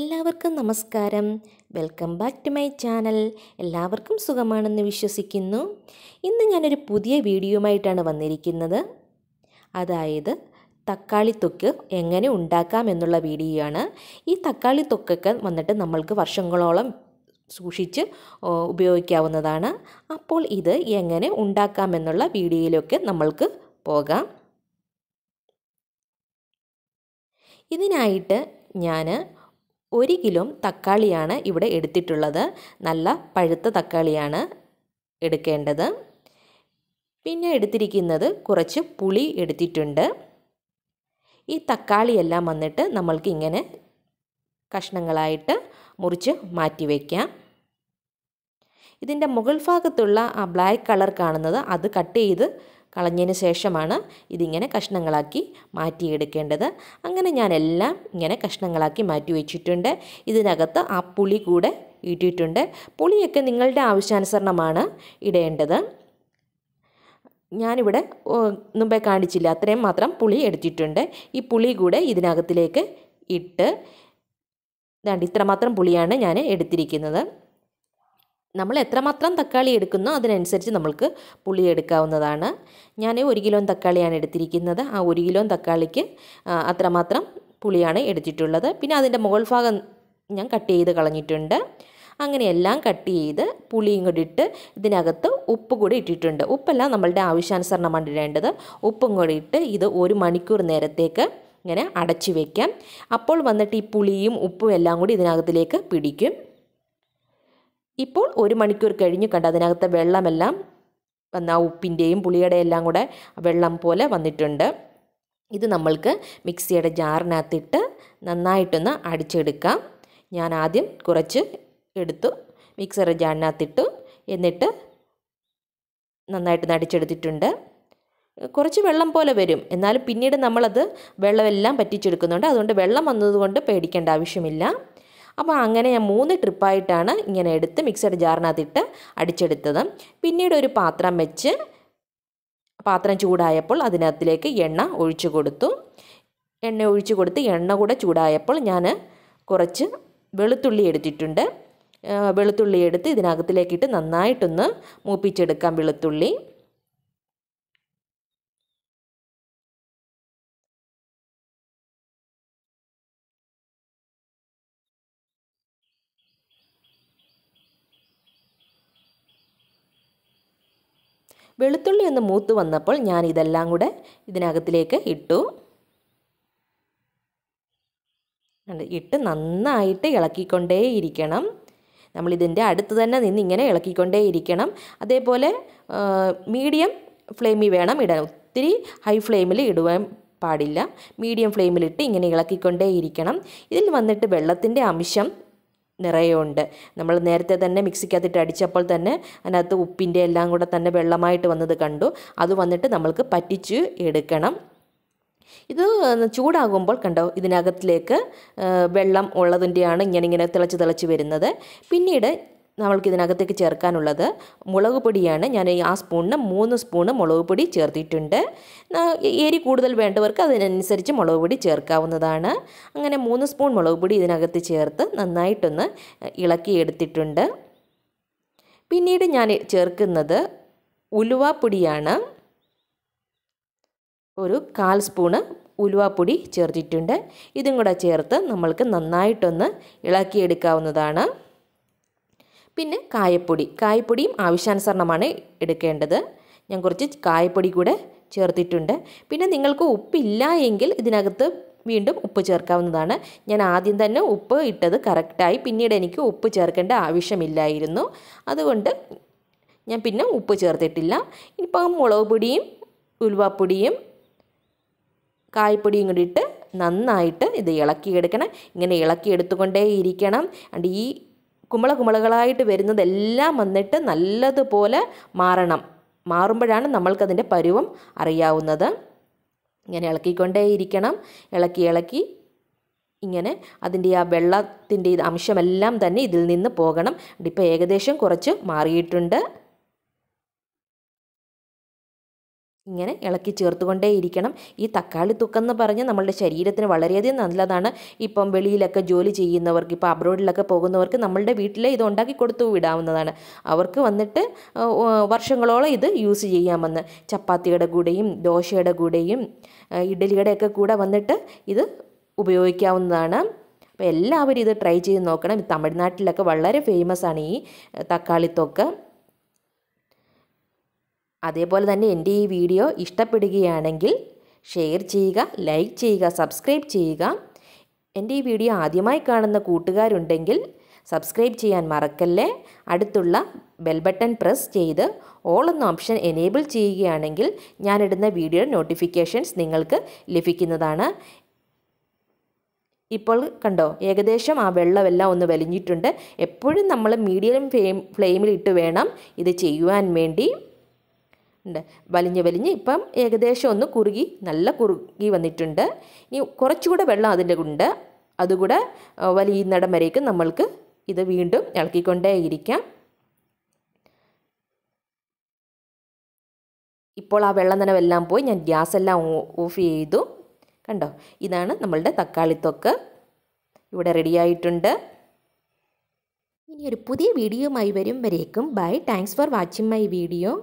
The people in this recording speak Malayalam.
എല്ലാവർക്കും നമസ്കാരം welcome back to my channel എല്ലാവർക്കും സുഖമാണെന്ന് വിശ്വസിക്കുന്നു ഇന്ന് ഞാനൊരു പുതിയ വീഡിയോയുമായിട്ടാണ് വന്നിരിക്കുന്നത് അതായത് തക്കാളിത്തൊക്ക് എങ്ങനെ ഉണ്ടാക്കാം എന്നുള്ള വീഡിയോയാണ് ഈ തക്കാളിത്തൊക്കൊക്കെ വന്നിട്ട് നമ്മൾക്ക് വർഷങ്ങളോളം സൂക്ഷിച്ച് ഉപയോഗിക്കാവുന്നതാണ് അപ്പോൾ ഇത് എങ്ങനെ ഉണ്ടാക്കാമെന്നുള്ള വീഡിയോയിലൊക്കെ നമ്മൾക്ക് പോകാം ഇതിനായിട്ട് ഞാൻ ഒരു കിലോ തക്കാളിയാണ് ഇവിടെ എടുത്തിട്ടുള്ളത് നല്ല പഴുത്ത തക്കാളിയാണ് എടുക്കേണ്ടത് പിന്നെ എടുത്തിരിക്കുന്നത് കുറച്ച് പുളി എടുത്തിട്ടുണ്ട് ഈ തക്കാളിയെല്ലാം വന്നിട്ട് നമ്മൾക്ക് ഇങ്ങനെ കഷ്ണങ്ങളായിട്ട് മുറിച്ച് മാറ്റി വയ്ക്കാം ഇതിൻ്റെ മുകൾ ഭാഗത്തുള്ള ആ ബ്ലാക്ക് കളർ കാണുന്നത് അത് കട്ട് ചെയ്ത് കളഞ്ഞതിന് ശേഷമാണ് ഇതിങ്ങനെ കഷ്ണങ്ങളാക്കി മാറ്റിയെടുക്കേണ്ടത് അങ്ങനെ ഞാനെല്ലാം ഇങ്ങനെ കഷ്ണങ്ങളാക്കി മാറ്റി വെച്ചിട്ടുണ്ട് ഇതിനകത്ത് ആ പുളി കൂടെ ഇട്ടിട്ടുണ്ട് പുളിയൊക്കെ നിങ്ങളുടെ ആവശ്യാനുസരണമാണ് ഇടേണ്ടത് ഞാനിവിടെ മുമ്പേ കാണിച്ചില്ല അത്രയും മാത്രം പുളി എടുത്തിട്ടുണ്ട് ഈ പുളി കൂടെ ഇതിനകത്തിലേക്ക് ഇട്ട് ഇത്ര മാത്രം പുളിയാണ് ഞാൻ എടുത്തിരിക്കുന്നത് നമ്മൾ എത്രമാത്രം തക്കാളി എടുക്കുന്നോ അതിനനുസരിച്ച് നമ്മൾക്ക് പുളി എടുക്കാവുന്നതാണ് ഞാൻ ഒരു കിലോ തക്കാളിയാണ് എടുത്തിരിക്കുന്നത് ആ ഒരു കിലോ തക്കാളിക്ക് അത്രമാത്രം പുളിയാണ് എടുത്തിട്ടുള്ളത് പിന്നെ അതിൻ്റെ മുകൾ ഭാഗം ഞാൻ കട്ട് ചെയ്ത് കളഞ്ഞിട്ടുണ്ട് അങ്ങനെ എല്ലാം കട്ട് ചെയ്ത് പുളിയും കൂടി ഇട്ട് ഇതിനകത്ത് ഉപ്പ് കൂടി ഇട്ടിട്ടുണ്ട് ഉപ്പല്ല നമ്മളുടെ ആവശ്യാനുസരണമാണ് ഇടേണ്ടത് ഉപ്പും കൂടി ഇട്ട് ഇത് ഒരു മണിക്കൂർ നേരത്തേക്ക് ഇങ്ങനെ അടച്ചു വയ്ക്കാം അപ്പോൾ വന്നിട്ട് ഈ പുളിയും ഉപ്പും എല്ലാം കൂടി ഇതിനകത്തിലേക്ക് പിടിക്കും ഇപ്പോൾ ഒരു മണിക്കൂർ കഴിഞ്ഞ് കണ്ട അതിനകത്തെ വെള്ളമെല്ലാം വന്ന ആ ഉപ്പിൻ്റെയും പുളിയുടെ എല്ലാം കൂടെ വെള്ളം പോലെ വന്നിട്ടുണ്ട് ഇത് നമ്മൾക്ക് മിക്സിയുടെ ജാറിനകത്തിട്ട് നന്നായിട്ടൊന്ന് അടിച്ചെടുക്കാം ഞാൻ ആദ്യം കുറച്ച് എടുത്തു മിക്സറുടെ ജാറിനകത്തിട്ടു എന്നിട്ട് നന്നായിട്ട് നടിച്ചെടുത്തിട്ടുണ്ട് കുറച്ച് വെള്ളം പോലെ വരും എന്നാലും പിന്നീട് നമ്മളത് വെള്ളമെല്ലാം പറ്റിച്ചെടുക്കുന്നുണ്ട് അതുകൊണ്ട് വെള്ളം വന്നതുകൊണ്ട് പേടിക്കേണ്ട ആവശ്യമില്ല അപ്പോൾ അങ്ങനെ ഞാൻ മൂന്ന് ട്രിപ്പായിട്ടാണ് ഇങ്ങനെ എടുത്ത് മിക്സഡ് ജാറിനകത്തിട്ട് അടിച്ചെടുത്തത് പിന്നീട് ഒരു പാത്രം വെച്ച് പാത്രം ചൂടായപ്പോൾ അതിനകത്തിലേക്ക് എണ്ണ ഒഴിച്ചു കൊടുത്തു എണ്ണ ഒഴിച്ചു കൊടുത്ത് എണ്ണ കൂടെ ചൂടായപ്പോൾ ഞാൻ കുറച്ച് വെളുത്തുള്ളി എടുത്തിട്ടുണ്ട് വെളുത്തുള്ളി എടുത്ത് ഇതിനകത്തിലേക്കിട്ട് നന്നായിട്ടൊന്ന് മൂപ്പിച്ചെടുക്കാം വെളുത്തുള്ളി വെളുത്തുള്ളി ഒന്ന് മൂത്ത് വന്നപ്പോൾ ഞാൻ ഇതെല്ലാം കൂടെ ഇതിനകത്തിലേക്ക് ഇട്ടു ഇട്ട് നന്നായിട്ട് ഇളക്കിക്കൊണ്ടേയിരിക്കണം നമ്മളിതിൻ്റെ അടുത്ത് തന്നെ നിന്ന് ഇങ്ങനെ ഇളക്കിക്കൊണ്ടേയിരിക്കണം അതേപോലെ മീഡിയം ഫ്ലെയിമിൽ വേണം ഇടാൻ ഒത്തിരി ഹൈ ഫ്ലെയിമിൽ ഇടുവാൻ പാടില്ല മീഡിയം ഫ്ലെയിമിലിട്ട് ഇങ്ങനെ ഇളക്കിക്കൊണ്ടേയിരിക്കണം ഇതിൽ വന്നിട്ട് വെള്ളത്തിൻ്റെ അംശം നിറയുണ്ട് നമ്മൾ നേരത്തെ തന്നെ മിക്സിക്കകത്തിട്ട് അടിച്ചപ്പോൾ തന്നെ അതിനകത്ത് ഉപ്പിൻ്റെ എല്ലാം കൂടെ തന്നെ വെള്ളമായിട്ട് വന്നത് കണ്ടു അത് വന്നിട്ട് നമ്മൾക്ക് പറ്റിച്ച് എടുക്കണം ഇത് ചൂടാകുമ്പോൾ കണ്ടോ ഇതിനകത്തിലേക്ക് വെള്ളം ഉള്ളതിൻ്റെയാണ് ഇങ്ങനെ ഇങ്ങനെ തിളച്ച് തിളച്ച് വരുന്നത് പിന്നീട് നമ്മൾക്ക് ഇതിനകത്തേക്ക് ചേർക്കാനുള്ളത് മുളക് പൊടിയാണ് ഞാൻ ആ സ്പൂണിന് മൂന്ന് സ്പൂണ് മുളക് പൊടി ചേർത്തിട്ടുണ്ട് എരി കൂടുതൽ വേണ്ടവർക്ക് അതിനനുസരിച്ച് മുളക് പൊടി ചേർക്കാവുന്നതാണ് അങ്ങനെ മൂന്ന് സ്പൂൺ മുളക് പൊടി ഇതിനകത്ത് ചേർത്ത് നന്നായിട്ടൊന്ന് ഇളക്കി പിന്നീട് ഞാൻ ചേർക്കുന്നത് ഉലുവാപ്പൊടിയാണ് ഒരു കാൽ സ്പൂണ് ഉലുവാപ്പൊടി ചേർത്തിട്ടുണ്ട് ഇതും കൂടെ ചേർത്ത് നമ്മൾക്ക് നന്നായിട്ടൊന്ന് ഇളക്കിയെടുക്കാവുന്നതാണ് പിന്നെ കായപ്പൊടി കായപ്പൊടിയും ആവശ്യാനുസരണമാണ് എടുക്കേണ്ടത് ഞാൻ കുറച്ച് കായപ്പൊടി കൂടെ ചേർത്തിട്ടുണ്ട് പിന്നെ നിങ്ങൾക്ക് ഉപ്പില്ല എങ്കിൽ ഇതിനകത്ത് വീണ്ടും ഉപ്പ് ചേർക്കാവുന്നതാണ് ഞാൻ ആദ്യം തന്നെ ഉപ്പ് ഇട്ടത് കറക്റ്റായി പിന്നീട് എനിക്ക് ഉപ്പ് ചേർക്കേണ്ട ആവശ്യമില്ലായിരുന്നു അതുകൊണ്ട് ഞാൻ പിന്നെ ഉപ്പ് ചേർത്തിട്ടില്ല ഇനിയിപ്പോൾ മുളക് പൊടിയും ഉലുവാപ്പൊടിയും കായ്പൊടിയും കൂടിയിട്ട് നന്നായിട്ട് ഇത് ഇളക്കിയെടുക്കണം ഇങ്ങനെ ഇളക്കി ഇരിക്കണം അണ്ട് ഈ കുമ്പള കുമ്പളകളായിട്ട് വരുന്നതെല്ലാം വന്നിട്ട് നല്ലതുപോലെ മാറണം മാറുമ്പോഴാണ് നമ്മൾക്കതിൻ്റെ പരുവം അറിയാവുന്നത് ഇങ്ങനെ ഇളക്കിക്കൊണ്ടേയിരിക്കണം ഇളക്കി ഇളക്കി ഇങ്ങനെ അതിൻ്റെ ആ വെള്ളത്തിൻ്റെ അംശമെല്ലാം തന്നെ ഇതിൽ നിന്ന് പോകണം ഇപ്പോൾ ഏകദേശം കുറച്ച് മാറിയിട്ടുണ്ട് ഇങ്ങനെ ഇളക്കി ചേർത്തുകൊണ്ടേയിരിക്കണം ഈ തക്കാളി തുക്കെന്ന് പറഞ്ഞ് നമ്മളുടെ ശരീരത്തിന് വളരെയധികം നല്ലതാണ് ഇപ്പം വെളിയിലൊക്കെ ജോലി ചെയ്യുന്നവർക്ക് ഇപ്പോൾ അബ്രോഡിലൊക്കെ പോകുന്നവർക്ക് നമ്മളുടെ വീട്ടിലെ ഇത് ഉണ്ടാക്കി കൊടുത്തു വിടാവുന്നതാണ് അവർക്ക് വന്നിട്ട് വർഷങ്ങളോളം ഇത് യൂസ് ചെയ്യാമെന്ന് ചപ്പാത്തിയുടെ കൂടെയും ദോശയുടെ കൂടെയും ഒക്കെ കൂടെ വന്നിട്ട് ഇത് ഉപയോഗിക്കാവുന്നതാണ് അപ്പോൾ എല്ലാവരും ഇത് ട്രൈ ചെയ്ത് നോക്കണം തമിഴ്നാട്ടിലൊക്കെ വളരെ ഫേമസ് ആണ് ഈ തക്കാളിത്തൊക്കെ അതേപോലെ തന്നെ എൻ്റെ ഈ വീഡിയോ ഇഷ്ടപ്പെടുകയാണെങ്കിൽ ഷെയർ ചെയ്യുക ലൈക്ക് ചെയ്യുക സബ്സ്ക്രൈബ് ചെയ്യുക എൻ്റെ ഈ വീഡിയോ ആദ്യമായി കാണുന്ന കൂട്ടുകാരുണ്ടെങ്കിൽ സബ്സ്ക്രൈബ് ചെയ്യാൻ മറക്കല്ലേ അടുത്തുള്ള ബെൽ ബട്ടൺ പ്രസ് ചെയ്ത് ഓൾ എന്ന ഓപ്ഷൻ എനേബിൾ ചെയ്യുകയാണെങ്കിൽ ഞാനിടുന്ന വീഡിയോ നോട്ടിഫിക്കേഷൻസ് നിങ്ങൾക്ക് ലഭിക്കുന്നതാണ് ഇപ്പോൾ കണ്ടോ ഏകദേശം ആ വെള്ളമെല്ലാം ഒന്ന് വലിഞ്ഞിട്ടുണ്ട് എപ്പോഴും നമ്മൾ മീഡിയം ഫ്ലെയിമിലിട്ട് വേണം ഇത് ചെയ്യുവാൻ വേണ്ടി ഉണ്ട് വലിഞ്ഞ് വലിഞ്ഞ് ഇപ്പം ഏകദേശം ഒന്ന് കുറുകി നല്ല കുറുകി വന്നിട്ടുണ്ട് ഇനി കുറച്ചുകൂടെ വെള്ളം അതിൻ്റെ ഉണ്ട് അതുകൂടെ വലിയുന്നിടം വരേക്ക് നമ്മൾക്ക് ഇത് വീണ്ടും ഇളക്കിക്കൊണ്ടേയിരിക്കാം ഇപ്പോൾ ആ വെള്ളം നനവെല്ലാം പോയി ഞാൻ ഗ്യാസ് എല്ലാം ഓഫ് ചെയ്തു കണ്ടോ ഇതാണ് നമ്മളുടെ തൊക്ക് ഇവിടെ റെഡിയായിട്ടുണ്ട് ഇനി ഒരു പുതിയ വീഡിയോയുമായി വരും വരേക്കും bye thanks for watching my video